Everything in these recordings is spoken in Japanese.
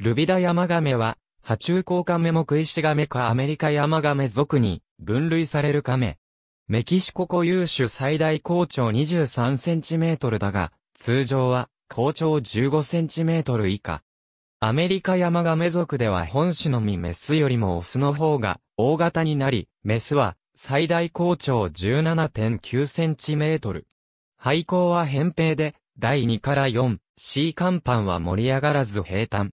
ルビダヤマガメは、波中甲カメイシガメかアメリカヤマガメ属に分類されるカメ。メキシココ有種最大高長2 3トルだが、通常は高長1 5トル以下。アメリカヤマガメ属では本種のみメスよりもオスの方が大型になり、メスは最大高長1 7 9トル。廃校は扁平で、第2から 4C 甲板は盛り上がらず平坦。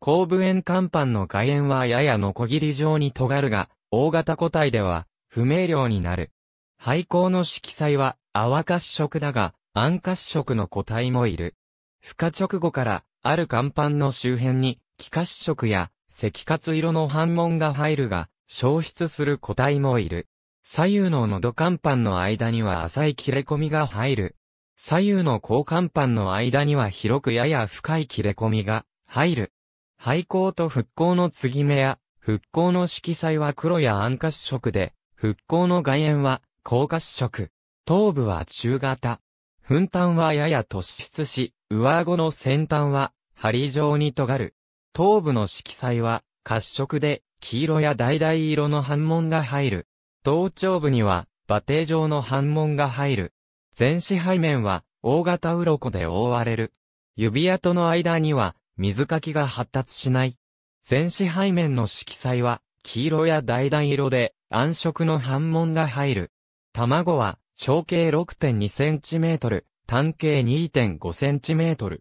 後部円甲板の外縁はややノコギリ状に尖るが、大型個体では、不明瞭になる。廃校の色彩は、泡褐色だが、暗褐色の個体もいる。孵化直後から、ある甲板の周辺に、気褐色や、赤褐色の反紋が入るが、消失する個体もいる。左右の喉甲板の間には浅い切れ込みが入る。左右の後甲板の間には広くやや深い切れ込みが入る。廃校と復興の継ぎ目や、復興の色彩は黒や暗褐色で、復興の外縁は、高褐色。頭部は中型。粉端はやや突出し、上顎の先端は、針状に尖る。頭部の色彩は、褐色で、黄色や橙色の反紋が入る。頭頂部には、馬蹄状の反紋が入る。全支配面は、大型鱗で覆われる。指跡の間には、水かきが発達しない。全紙背面の色彩は、黄色や橙色で、暗色の反紋が入る。卵は、長径 6.2cm、単径 2.5cm。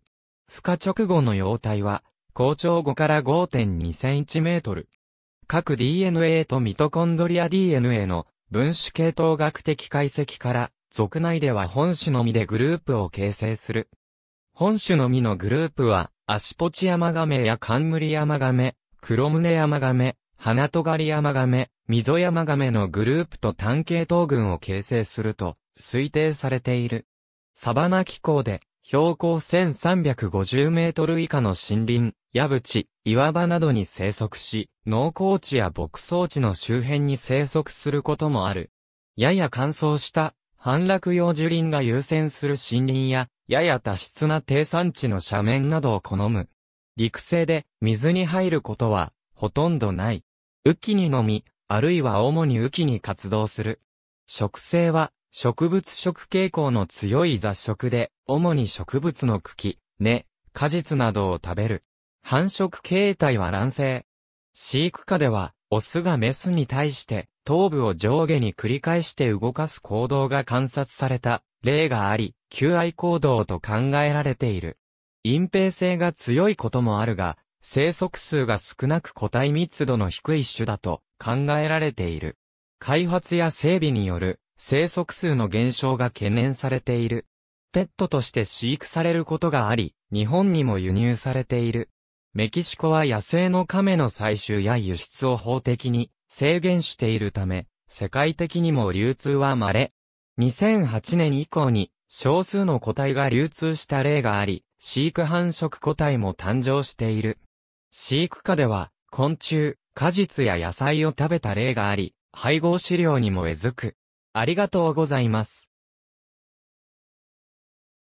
孵化直後の様体は、校長後から 5.2cm。各 DNA とミトコンドリア DNA の分子系統学的解析から、族内では本種のみでグループを形成する。本種のみのグループは、アシポチヤマガメやカンムリヤマガメ、クロムネヤマガメ、花トガリヤマガメ、ミゾヤマガメのグループと単系統群を形成すると推定されている。サバナ気候で標高1350メートル以下の森林、矢淵、岩場などに生息し、農耕地や牧草地の周辺に生息することもある。やや乾燥した、反落葉樹林が優先する森林や、やや多湿な低山地の斜面などを好む。陸生で水に入ることはほとんどない。雨季にのみ、あるいは主に雨季に活動する。植生は植物食傾向の強い雑食で、主に植物の茎、根、果実などを食べる。繁殖形態は卵生。飼育下では、オスがメスに対して頭部を上下に繰り返して動かす行動が観察された例があり、求愛行動と考えられている。隠蔽性が強いこともあるが、生息数が少なく個体密度の低い種だと考えられている。開発や整備による生息数の減少が懸念されている。ペットとして飼育されることがあり、日本にも輸入されている。メキシコは野生の亀の採集や輸出を法的に制限しているため、世界的にも流通は稀。2008年以降に少数の個体が流通した例があり、飼育繁殖個体も誕生している。飼育下では、昆虫、果実や野菜を食べた例があり、配合飼料にもえずく。ありがとうございます。